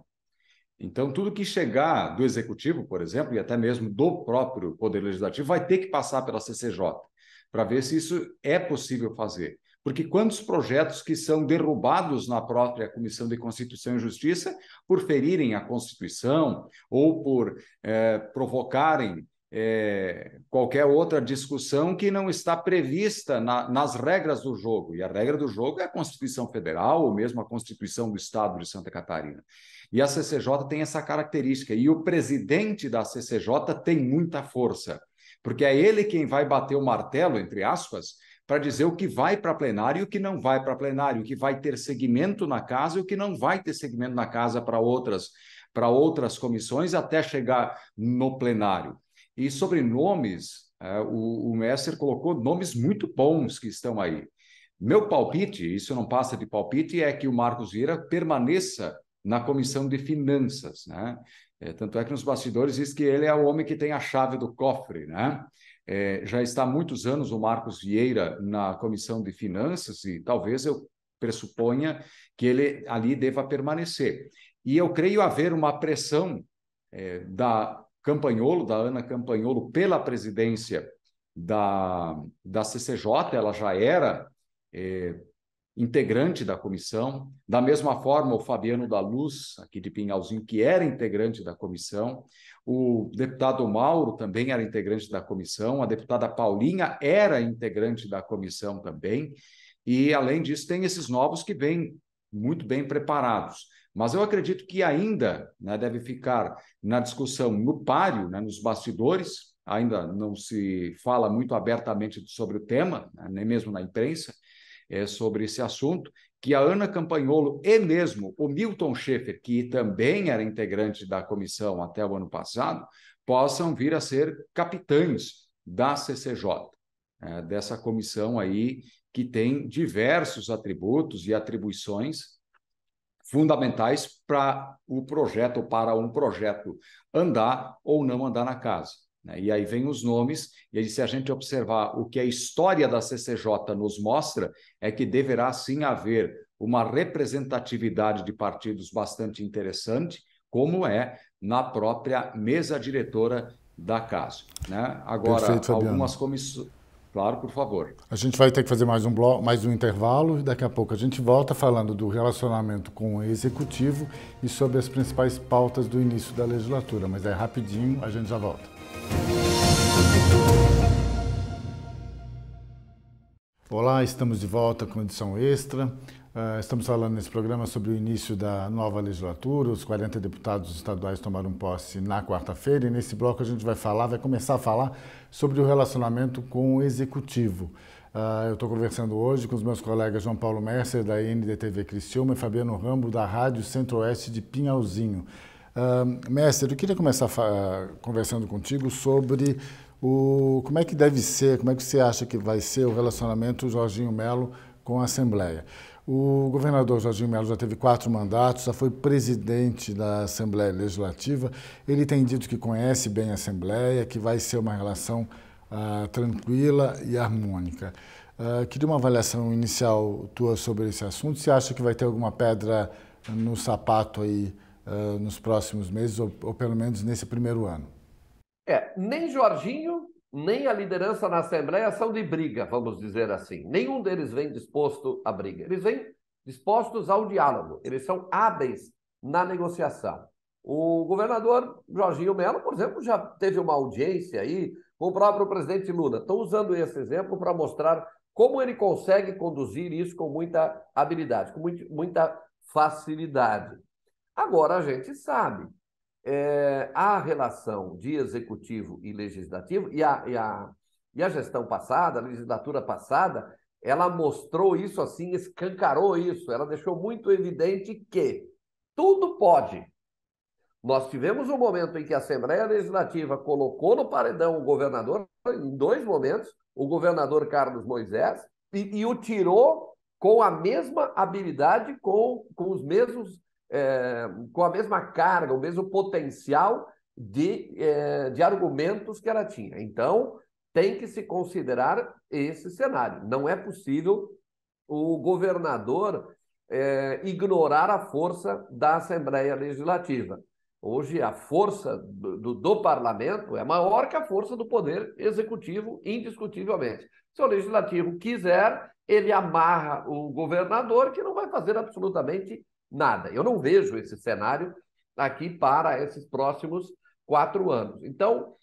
Então, tudo que chegar do Executivo, por exemplo, e até mesmo do próprio Poder Legislativo, vai ter que passar pela CCJ para ver se isso é possível fazer. Porque quantos projetos que são derrubados na própria Comissão de Constituição e Justiça por ferirem a Constituição ou por eh, provocarem é, qualquer outra discussão que não está prevista na, nas regras do jogo. E a regra do jogo é a Constituição Federal, ou mesmo a Constituição do Estado de Santa Catarina. E a CCJ tem essa característica. E o presidente da CCJ tem muita força porque é ele quem vai bater o martelo, entre aspas, para dizer o que vai para plenário e o que não vai para plenário, o que vai ter segmento na casa e o que não vai ter segmento na casa para outras para outras comissões até chegar no plenário. E sobre nomes, é, o, o Messer colocou nomes muito bons que estão aí. Meu palpite, isso não passa de palpite, é que o Marcos Vieira permaneça na comissão de finanças, né? É, tanto é que nos bastidores diz que ele é o homem que tem a chave do cofre, né? É, já está há muitos anos o Marcos Vieira na Comissão de Finanças e talvez eu pressuponha que ele ali deva permanecer. E eu creio haver uma pressão é, da Campanholo, da Ana Campanholo, pela presidência da, da CCJ, ela já era é, integrante da comissão, da mesma forma o Fabiano da Luz, aqui de Pinhalzinho, que era integrante da comissão, o deputado Mauro também era integrante da comissão, a deputada Paulinha era integrante da comissão também, e além disso tem esses novos que vêm muito bem preparados. Mas eu acredito que ainda né, deve ficar na discussão no páreo, né, nos bastidores, ainda não se fala muito abertamente sobre o tema, né, nem mesmo na imprensa, é, sobre esse assunto, que a Ana Campagnolo e mesmo o Milton Schaefer, que também era integrante da comissão até o ano passado, possam vir a ser capitães da CCJ, é, dessa comissão aí que tem diversos atributos e atribuições fundamentais para o projeto, para um projeto andar ou não andar na casa. Né? E aí vem os nomes, e aí, se a gente observar o que a história da CCJ nos mostra, é que deverá sim haver uma representatividade de partidos bastante interessante, como é na própria mesa diretora da casa. Né? Agora, Perfeito, algumas comissões. Claro, por favor. A gente vai ter que fazer mais um bloco, mais um intervalo e daqui a pouco a gente volta falando do relacionamento com o executivo e sobre as principais pautas do início da legislatura, mas é rapidinho, a gente já volta. Olá, estamos de volta com edição extra. Uh, estamos falando nesse programa sobre o início da nova legislatura. Os 40 deputados estaduais tomaram posse na quarta-feira e nesse bloco a gente vai falar, vai começar a falar sobre o relacionamento com o executivo. Uh, eu estou conversando hoje com os meus colegas João Paulo Mercer, da NDTV Criciúma, e Fabiano Rambo, da Rádio Centro-Oeste de Pinhalzinho. Uh, mestre, eu queria começar conversando contigo sobre o, como é que deve ser, como é que você acha que vai ser o relacionamento Jorginho Melo com a Assembleia. O governador Jorginho Melo já teve quatro mandatos, já foi presidente da Assembleia Legislativa. Ele tem dito que conhece bem a Assembleia, que vai ser uma relação ah, tranquila e harmônica. Ah, queria uma avaliação inicial tua sobre esse assunto. Você acha que vai ter alguma pedra no sapato aí ah, nos próximos meses, ou, ou pelo menos nesse primeiro ano. É, nem Jorginho, nem a liderança na Assembleia são de briga, vamos dizer assim. Nenhum deles vem disposto à briga. Eles vêm dispostos ao diálogo, eles são hábeis na negociação. O governador Jorginho Melo, por exemplo, já teve uma audiência aí com o próprio presidente Lula. Estou usando esse exemplo para mostrar como ele consegue conduzir isso com muita habilidade, com muita facilidade. Agora a gente sabe, é, a relação de executivo e legislativo, e a, e, a, e a gestão passada, a legislatura passada, ela mostrou isso assim, escancarou isso, ela deixou muito evidente que tudo pode. Nós tivemos um momento em que a Assembleia Legislativa colocou no paredão o governador, em dois momentos, o governador Carlos Moisés, e, e o tirou com a mesma habilidade, com, com os mesmos é, com a mesma carga, o mesmo potencial de, é, de argumentos que ela tinha. Então, tem que se considerar esse cenário. Não é possível o governador é, ignorar a força da Assembleia Legislativa. Hoje, a força do, do, do, parlamento é maior que a força do poder executivo, indiscutivelmente. Se o legislativo quiser, ele amarra o governador, que não vai fazer absolutamente nada. Eu não vejo esse cenário aqui para esses próximos quatro anos. Então,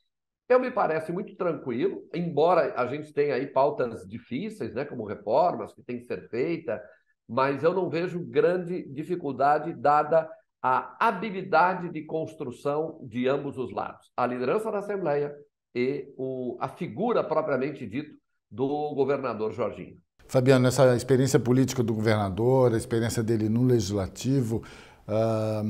eu me parece muito tranquilo, embora a gente tenha aí pautas difíceis, né, como reformas que tem que ser feita, mas eu não vejo grande dificuldade dada a habilidade de construção de ambos os lados, a liderança da Assembleia e o, a figura propriamente dito do governador Jorginho. Fabiano, essa experiência política do governador, a experiência dele no legislativo, uh,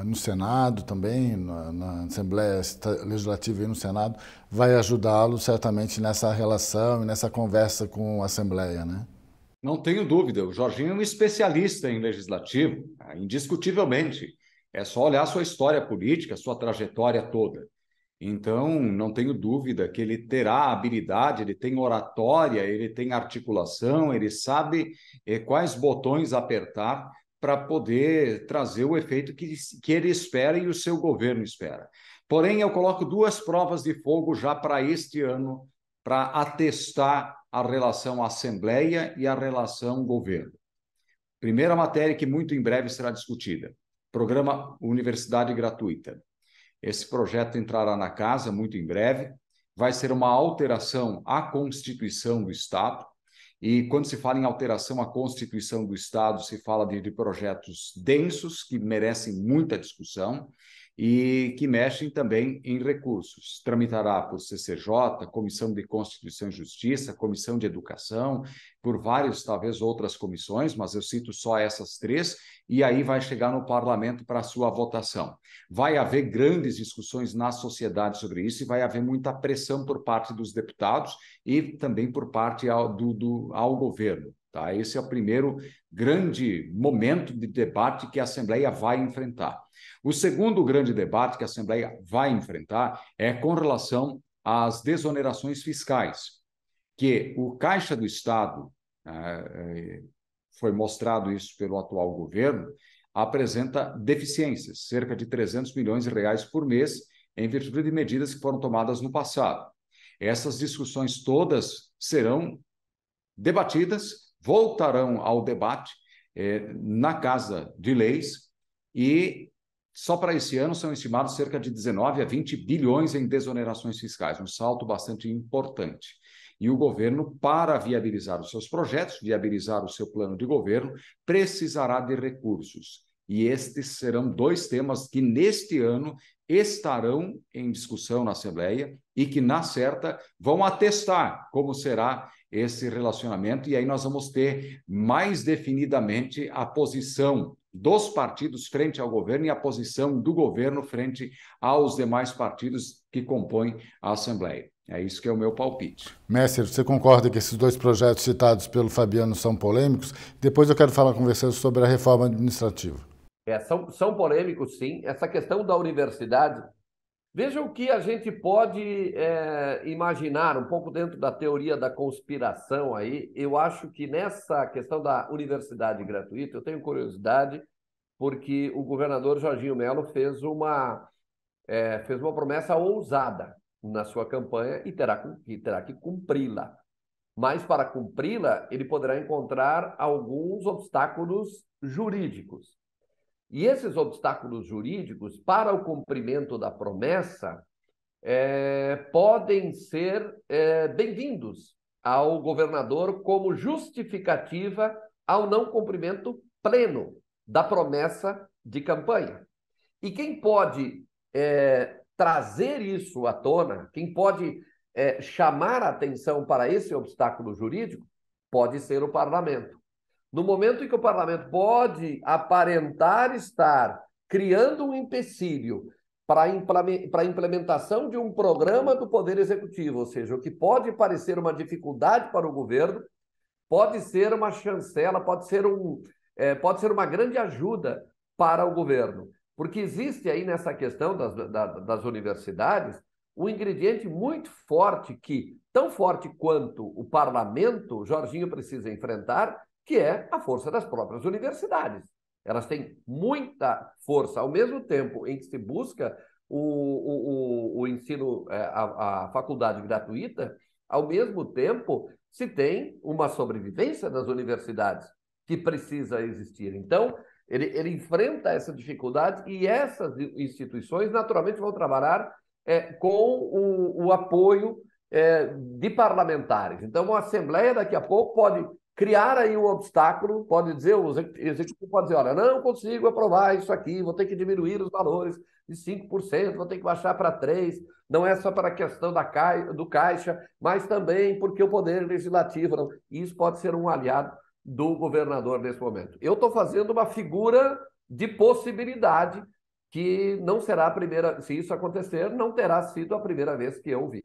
uh, no Senado também, na, na Assembleia Legislativa e no Senado, vai ajudá-lo certamente nessa relação e nessa conversa com a Assembleia, né? Não tenho dúvida, o Jorginho é um especialista em legislativo, indiscutivelmente. É só olhar sua história política, sua trajetória toda. Então, não tenho dúvida que ele terá habilidade, ele tem oratória, ele tem articulação, ele sabe eh, quais botões apertar para poder trazer o efeito que, que ele espera e o seu governo espera. Porém, eu coloco duas provas de fogo já para este ano, para atestar a relação Assembleia e a relação governo. Primeira matéria que muito em breve será discutida: programa Universidade Gratuita. Esse projeto entrará na casa muito em breve. Vai ser uma alteração à Constituição do Estado. E quando se fala em alteração à Constituição do Estado, se fala de, de projetos densos que merecem muita discussão e que mexem também em recursos. Tramitará por CCJ, Comissão de Constituição e Justiça, Comissão de Educação, por várias, talvez outras comissões, mas eu cito só essas três, e aí vai chegar no parlamento para sua votação. Vai haver grandes discussões na sociedade sobre isso e vai haver muita pressão por parte dos deputados e também por parte ao, do, do, ao governo. Tá? Esse é o primeiro grande momento de debate que a Assembleia vai enfrentar. O segundo grande debate que a Assembleia vai enfrentar é com relação às desonerações fiscais, que o Caixa do Estado, ah, eh, foi mostrado isso pelo atual governo, apresenta deficiências, cerca de 300 milhões de reais por mês, em virtude de medidas que foram tomadas no passado. Essas discussões todas serão debatidas, voltarão ao debate eh, na Casa de Leis e só para esse ano são estimados cerca de 19 a 20 bilhões em desonerações fiscais, um salto bastante importante. E o governo, para viabilizar os seus projetos, viabilizar o seu plano de governo, precisará de recursos. E estes serão dois temas que, neste ano, estarão em discussão na Assembleia e que, na certa, vão atestar como será esse relacionamento. E aí nós vamos ter mais definidamente a posição dos partidos frente ao governo e a posição do governo frente aos demais partidos que compõem a Assembleia. É isso que é o meu palpite. Mestre, você concorda que esses dois projetos citados pelo Fabiano são polêmicos? Depois eu quero falar com você sobre a reforma administrativa. É, são, são polêmicos, sim. Essa questão da universidade Veja o que a gente pode é, imaginar, um pouco dentro da teoria da conspiração aí. Eu acho que nessa questão da universidade gratuita, eu tenho curiosidade, porque o governador Jorginho Melo fez uma, é, fez uma promessa ousada na sua campanha e terá, e terá que cumpri-la. Mas para cumpri-la, ele poderá encontrar alguns obstáculos jurídicos. E esses obstáculos jurídicos para o cumprimento da promessa é, podem ser é, bem-vindos ao governador como justificativa ao não cumprimento pleno da promessa de campanha. E quem pode é, trazer isso à tona, quem pode é, chamar a atenção para esse obstáculo jurídico, pode ser o parlamento. No momento em que o parlamento pode aparentar estar criando um empecilho para a implementação de um programa do Poder Executivo, ou seja, o que pode parecer uma dificuldade para o governo, pode ser uma chancela, pode ser, um, é, pode ser uma grande ajuda para o governo. Porque existe aí nessa questão das, das universidades um ingrediente muito forte que, tão forte quanto o parlamento, Jorginho precisa enfrentar, que é a força das próprias universidades. Elas têm muita força, ao mesmo tempo em que se busca o, o, o ensino, é, a, a faculdade gratuita, ao mesmo tempo se tem uma sobrevivência das universidades que precisa existir. Então, ele, ele enfrenta essa dificuldade e essas instituições, naturalmente, vão trabalhar é, com o, o apoio é, de parlamentares. Então, a Assembleia, daqui a pouco, pode criar aí um obstáculo, pode dizer, o executivo pode dizer, olha, não consigo aprovar isso aqui, vou ter que diminuir os valores de 5%, vou ter que baixar para 3%, não é só para a questão da caixa, do caixa, mas também porque o poder legislativo, não. isso pode ser um aliado do governador nesse momento. Eu estou fazendo uma figura de possibilidade que não será a primeira, se isso acontecer, não terá sido a primeira vez que eu vi.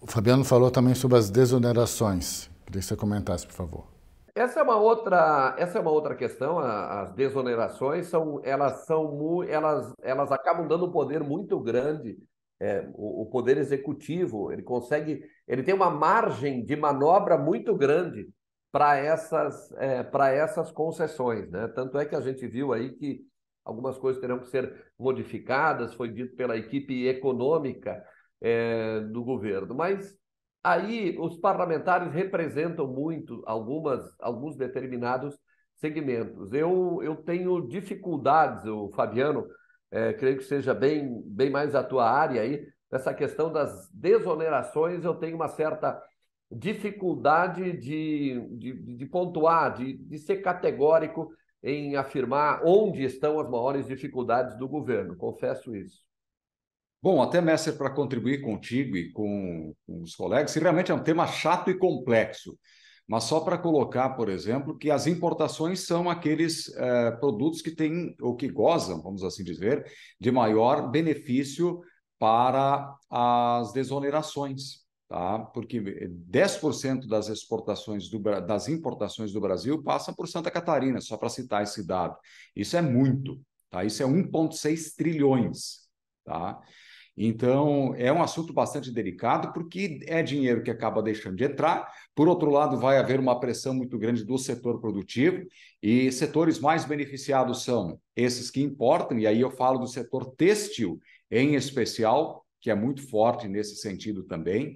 O Fabiano falou também sobre as desonerações. Queria que você comentasse, por favor. Essa é uma outra, essa é uma outra questão. As desonerações são, elas são, elas, elas acabam dando um poder muito grande. É, o, o, poder executivo ele consegue, ele tem uma margem de manobra muito grande para essas, é, para essas concessões, né? Tanto é que a gente viu aí que algumas coisas terão que ser modificadas, foi dito pela equipe econômica é, do governo, mas Aí, os parlamentares representam muito algumas, alguns determinados segmentos. Eu, eu tenho dificuldades, o Fabiano, é, creio que seja bem, bem mais a tua área aí, nessa questão das desonerações, eu tenho uma certa dificuldade de, de, de pontuar, de, de ser categórico em afirmar onde estão as maiores dificuldades do governo, confesso isso. Bom, até, mestre para contribuir contigo e com, com os colegas, que realmente é um tema chato e complexo, mas só para colocar, por exemplo, que as importações são aqueles eh, produtos que têm, ou que gozam, vamos assim dizer, de maior benefício para as desonerações, tá? porque 10% das exportações do, das importações do Brasil passam por Santa Catarina, só para citar esse dado. Isso é muito, tá? isso é 1,6 trilhões. Tá? Então, é um assunto bastante delicado, porque é dinheiro que acaba deixando de entrar. Por outro lado, vai haver uma pressão muito grande do setor produtivo, e setores mais beneficiados são esses que importam, e aí eu falo do setor têxtil em especial, que é muito forte nesse sentido também,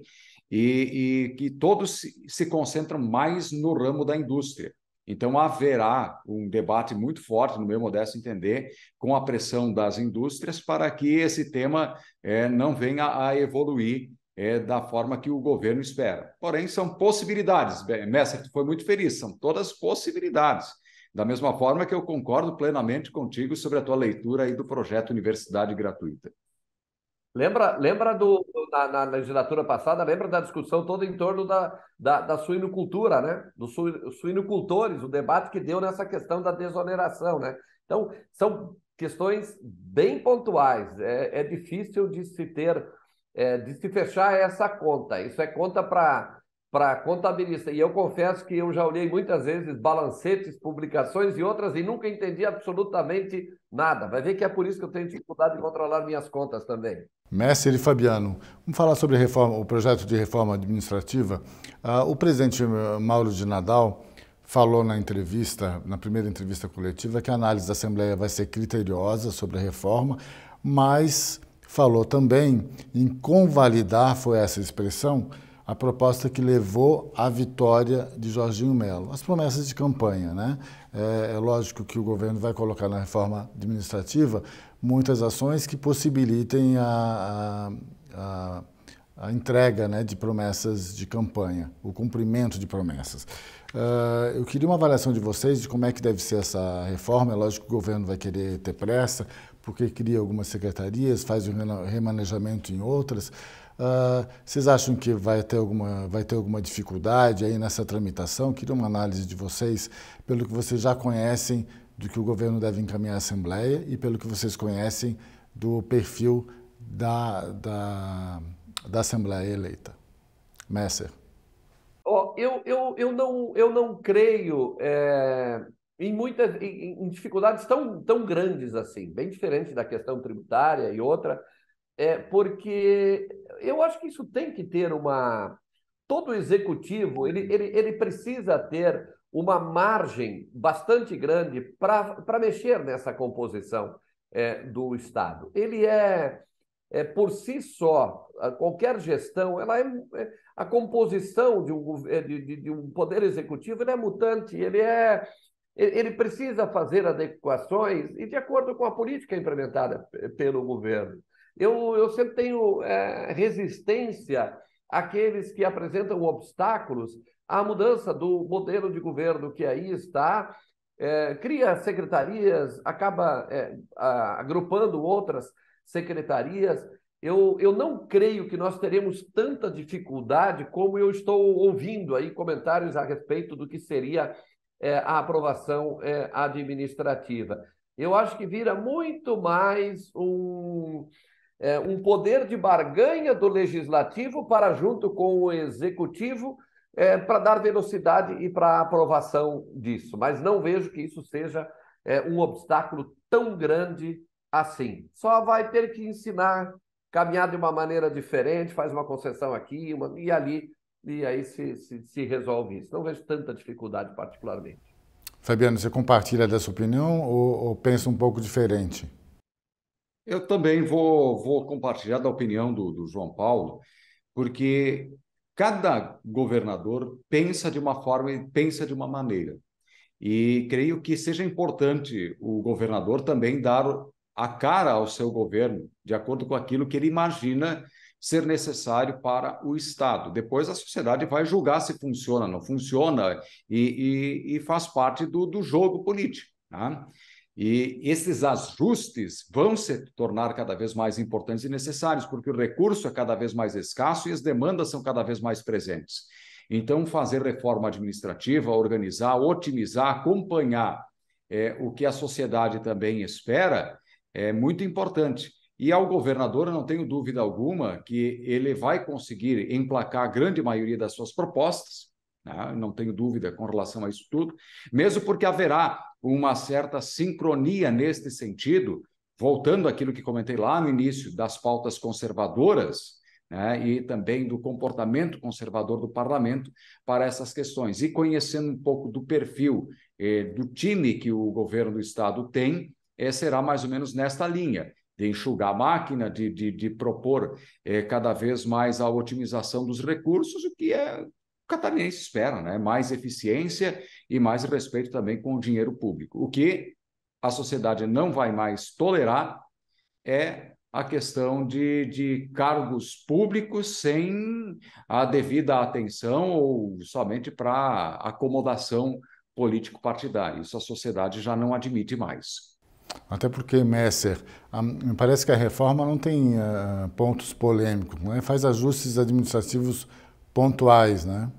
e, que todos se concentram mais no ramo da indústria. Então, haverá um debate muito forte, no meu modesto entender, com a pressão das indústrias para que esse tema é, não venha a evoluir é, da forma que o governo espera. Porém, são possibilidades. Mestre, tu foi muito feliz, são todas possibilidades. Da mesma forma que eu concordo plenamente contigo sobre a tua leitura aí do projeto Universidade Gratuita. Lembra, lembra do, na, na, legislatura passada, lembra da discussão toda em torno da, da, da suinocultura, né? Dos su, suinocultores, o debate que deu nessa questão da desoneração, né? Então, são questões bem pontuais. É, é difícil de se ter, é, de se fechar essa conta. Isso é conta para para contabilista. E eu confesso que eu já olhei muitas vezes balancetes, publicações e outras e nunca entendi absolutamente nada. Vai ver que é por isso que eu tenho dificuldade de controlar minhas contas também. Mestre e Fabiano, vamos falar sobre reforma, o projeto de reforma administrativa. Uh, o presidente eh, Mauro de Nadal falou na entrevista, na primeira entrevista coletiva, que a análise da Assembleia vai ser criteriosa sobre a reforma, mas falou também em convalidar, foi essa expressão, a proposta que levou à vitória de Jorginho Melo. As promessas de campanha, né? É, é, lógico que o governo vai colocar na reforma administrativa muitas ações que possibilitem a, a, a entrega né, de promessas de campanha, o cumprimento de promessas. Uh, eu queria uma avaliação de vocês de como é que deve ser essa reforma. É lógico que o governo vai querer ter pressa, porque cria algumas secretarias, faz o remanejamento em outras. Uh, vocês acham que vai ter, alguma, vai ter alguma dificuldade aí nessa tramitação? Queria uma análise de vocês, pelo que vocês já conhecem do que o governo deve encaminhar à Assembleia e pelo que vocês conhecem do perfil da, da, da Assembleia eleita. Messer. Oh, eu, eu, eu, não, eu não creio é, em muitas em, em, dificuldades tão, tão grandes assim, bem diferente da questão tributária e outra, é porque eu acho que isso tem que ter uma. Todo executivo ele, ele, ele precisa ter uma margem bastante grande para mexer nessa composição é, do Estado. Ele é, é por si só, qualquer gestão, ela é, é a composição de um, de, de um poder executivo ele é mutante, ele é ele precisa fazer adequações e de acordo com a política implementada eh, pelo governo. Eu, eu sempre tenho é, resistência àqueles que apresentam obstáculos à mudança do modelo de governo que aí está, é, cria secretarias, acaba é, agrupando outras secretarias. Eu, eu não creio que nós teremos tanta dificuldade como eu estou ouvindo aí comentários a respeito do que seria é, a aprovação é, administrativa. Eu acho que vira muito mais um, é, um poder de barganha do legislativo para, junto com o executivo, é, para dar velocidade e para aprovação disso. Mas não vejo que isso seja é, um obstáculo tão grande assim. Só vai ter que ensinar, caminhar de uma maneira diferente, faz uma concessão aqui uma, e ali, e aí se, se, se resolve isso. Não vejo tanta dificuldade, particularmente. Fabiano, você compartilha dessa opinião ou, ou pensa um pouco diferente? Eu também vou, vou compartilhar da opinião do, do João Paulo, porque cada governador pensa de uma forma e pensa de uma maneira. E creio que seja importante o governador também dar a cara ao seu governo, de acordo com aquilo que ele imagina ser necessário para o Estado. Depois a sociedade vai julgar se funciona, não funciona, e, e, e faz parte do, do jogo político. né? E esses ajustes vão se tornar cada vez mais importantes e necessários, porque o recurso é cada vez mais escasso e as demandas são cada vez mais presentes. Então, fazer reforma administrativa, organizar, otimizar, acompanhar é, o que a sociedade também espera é muito importante. E ao governador, não tenho dúvida alguma que ele vai conseguir emplacar a grande maioria das suas propostas, né? não tenho dúvida com relação a isso tudo, mesmo porque haverá uma certa sincronia neste sentido, voltando àquilo que comentei lá no início, das pautas conservadoras. Né, e também do comportamento conservador do parlamento para essas questões. E conhecendo um pouco do perfil eh, do time que o governo do estado tem, eh, será mais ou menos nesta linha de enxugar a máquina, de, de, de propor eh, cada vez mais a otimização dos recursos, o que é catarinense espera, né? Mais eficiência e mais respeito também com o dinheiro público. O que a sociedade não vai mais tolerar é a questão de, de cargos públicos sem a devida atenção ou somente para acomodação político-partidária. Isso a sociedade já não admite mais. Até porque, Messer, me parece que a reforma não tem eh, pontos polêmicos, né? faz ajustes administrativos pontuais, né?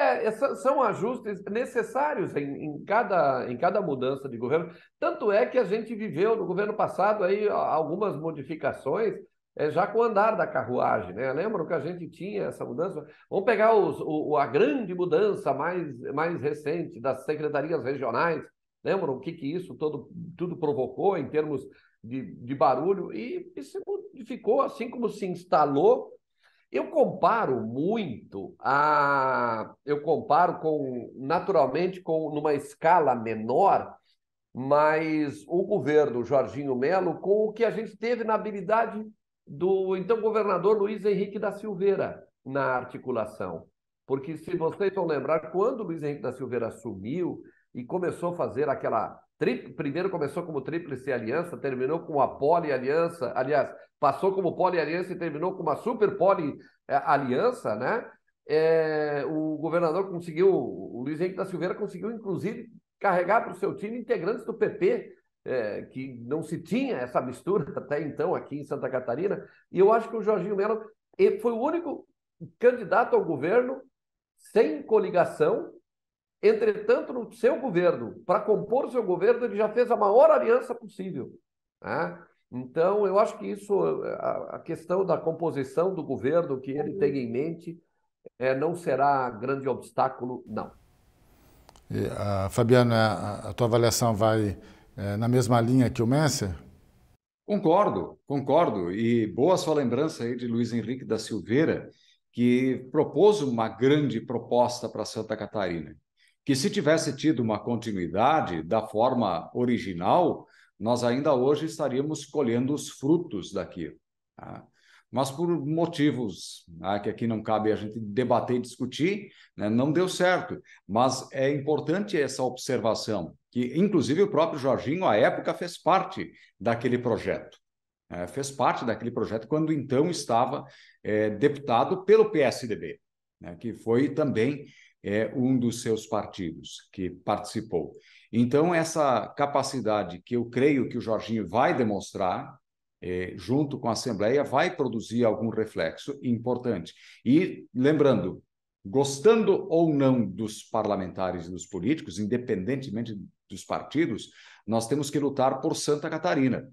É, é são ajustes necessários em, em, cada, em cada mudança de governo. Tanto é que a gente viveu no governo passado aí algumas modificações é, já com o andar da carruagem. Né? Lembram que a gente tinha essa mudança? Vamos pegar os, o, a grande mudança mais, mais recente das secretarias regionais. Lembram o que, que isso todo, tudo provocou em termos de, de barulho? E, e se modificou, assim como se instalou eu comparo muito a. Eu comparo com, naturalmente, com numa escala menor, mas o governo Jorginho Melo com o que a gente teve na habilidade do então governador Luiz Henrique da Silveira na articulação. Porque se vocês vão lembrar, quando Luiz Henrique da Silveira assumiu e começou a fazer aquela Tri... Primeiro começou como tríplice aliança, terminou com a aliança. aliás, passou como Aliança e terminou com uma super é, aliança, né? É... o governador conseguiu, o Luiz Henrique da Silveira conseguiu, inclusive, carregar para o seu time integrantes do PP, é, que não se tinha essa mistura até então aqui em Santa Catarina. E eu acho que o Jorginho Melo foi o único candidato ao governo sem coligação Entretanto, no seu governo, para compor o seu governo, ele já fez a maior aliança possível. Né? Então, eu acho que isso, a, questão da composição do governo que ele tem em mente, é, não será grande obstáculo, não. E, a, Fabiana, a, tua avaliação vai é, na mesma linha que o Messi? Concordo, concordo. E boa sua lembrança aí de Luiz Henrique da Silveira, que propôs uma grande proposta para Santa Catarina que se tivesse tido uma continuidade da forma original, nós ainda hoje estaríamos colhendo os frutos daquilo. Tá? Mas por motivos né, que aqui não cabe a gente debater e discutir, né, não deu certo. Mas é importante essa observação, que inclusive o próprio Jorginho, à época, fez parte daquele projeto. Né, fez parte daquele projeto quando então estava é, deputado pelo PSDB, né, que foi também é um dos seus partidos que participou. Então, essa capacidade que eu creio que o Jorginho vai demonstrar, é, junto com a Assembleia, vai produzir algum reflexo importante. E, lembrando, gostando ou não dos parlamentares e dos políticos, independentemente dos partidos, nós temos que lutar por Santa Catarina,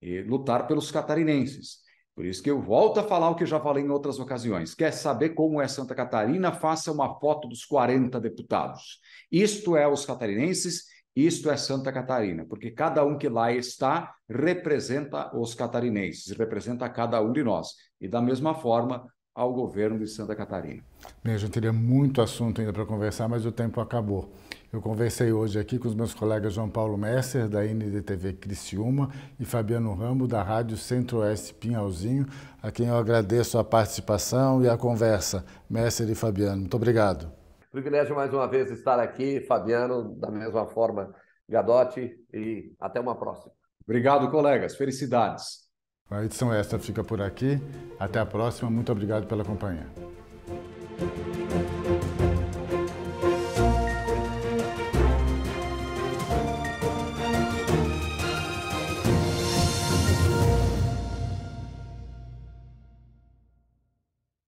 e lutar pelos catarinenses. Por isso que eu volto a falar o que já falei em outras ocasiões. Quer saber como é Santa Catarina? Faça uma foto dos 40 deputados. Isto é os catarinenses, isto é Santa Catarina, porque cada um que lá está representa os catarinenses, representa cada um de nós. E da mesma forma, ao governo de Santa Catarina. Bem, a gente teria muito assunto ainda para conversar, mas o tempo acabou. Eu conversei hoje aqui com os meus colegas João Paulo Messer, da NDTV Criciúma, e Fabiano Rambo da Rádio Centro-Oeste Pinhalzinho, a quem eu agradeço a participação e a conversa. Messer e Fabiano, muito obrigado. Privilégio mais uma vez estar aqui, Fabiano, da mesma forma, Gadotti, e até uma próxima. Obrigado, colegas. Felicidades. A edição extra fica por aqui. Até a próxima. Muito obrigado pela companhia.